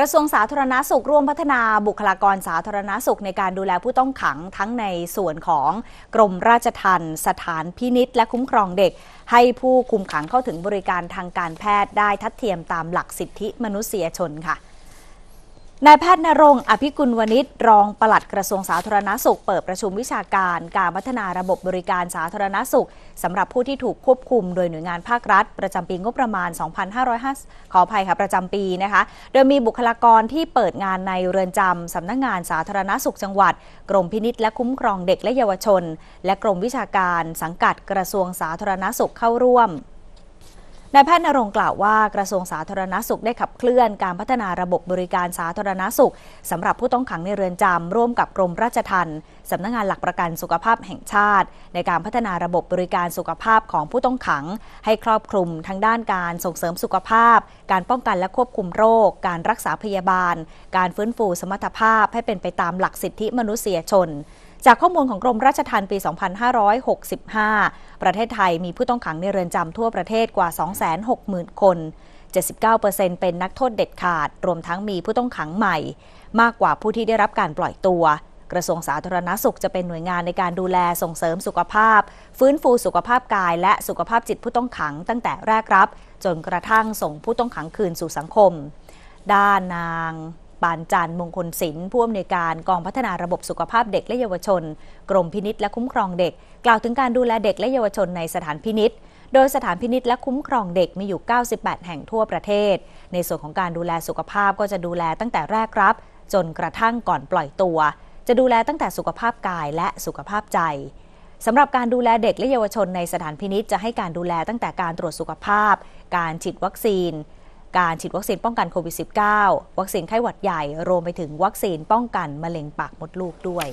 ระทรวงสาธารณาสุขร่วมพัฒนาบุคลากรสาธารณาสุข ในการดูแลผู้ต้องขังทั้งในส่วนของกรมราชทัณฑ์สถานพินิษและคุ้มครองเด็ก ให้ผู้คุมขังเข้าถึงบริการทางการแพทย์ได้ทัดเทียมตามหลักสิทธิมนุษยชนค่ะนายแพทย์นรงค์ อภิกุลวณิชรองปลัดกระทรวงสาธารณาสุข เปิดประชุมวิชาการ การพัฒนาระบบบริการสาธารณาสุข สำหรับผู้ที่ถูกควบคุมโดยหน่วยงานภาครัฐ ประจำปีงบประมาณ 2,505ขออภัยค่ะประจำปีนะคะ โดยมีบุคลากรที่เปิดงานในเรือนจำสำนักงงานสาธารณาสุขจังหวัด กรมพินิษและคุ้มครองเด็กและเยาวชน และกรมวิชาการ สังกัดกระทรวงสาธารณาสุขเข้าร่วมนายแพทย์นรงกล่าวว่ากระทรวงสาธารณสุขได้ขับเคลื่อนการพัฒนาระบบบริการสาธารณสุขสำหรับผู้ต้องขังในเรือนจำร่วมกับกรมราชทัณฑ์สำนักงงานหลักประกันสุขภาพแห่งชาติในการพัฒนาระบบบริการสุขภาพของผู้ต้องขังให้ครอบคลุมทั้งด้านการส่งเสริมสุขภาพการป้องกันและควบคุมโรค การรักษาพยาบาล การฟื้นฟูสมรรถภาพให้เป็นไปตามหลักสิทธิมนุษยชนจากข้อมูลของกรมราชทัณฑ์ปี 2565 ประเทศไทยมีผู้ต้องขังในเรือนจำทั่วประเทศกว่า 260,000 คน 79%เป็นนักโทษเด็ดขาด รวมทั้งมีผู้ต้องขังใหม่ มากกว่าผู้ที่ได้รับการปล่อยตัว กระทรวงสาธารณาสุขจะเป็นหน่วยงานในการดูแลส่งเสริมสุขภาพ ฟื้นฟูสุขภาพกายและสุขภาพจิตผู้ต้องขัง ตั้งแต่แรกรับ จนกระทั่งส่งผู้ต้องขังคืนสู่สังคม ด้านนางปานจันมงคลศิลป์ผู้อำนวยการกองพัฒนาระบบสุขภาพเด็กและเยาวชน กรมพินิษและคุ้มครองเด็ก กล่าวถึงการดูแลเด็กและเยาวชนในสถานพินิษโดยสถานพินิษและคุ้มครองเด็กมีอยู่ 98 แห่งทั่วประเทศ ในส่วนของการดูแลสุขภาพก็จะดูแลตั้งแต่แรกรับ จนกระทั่งก่อนปล่อยตัว จะดูแลตั้งแต่สุขภาพกายและสุขภาพใจสำหรับการดูแลเด็กและเยาวชนในสถานพินิษจะให้การดูแลตั้งแต่การตรวจสุขภาพ การฉีดวัคซีนการฉีดวัคซีนป้องกันโควิด -19 วัคซีนไข้หวัดใหญ่ รวมไปถึงวัคซีนป้องกันมะเร็งปากมดลูกด้วย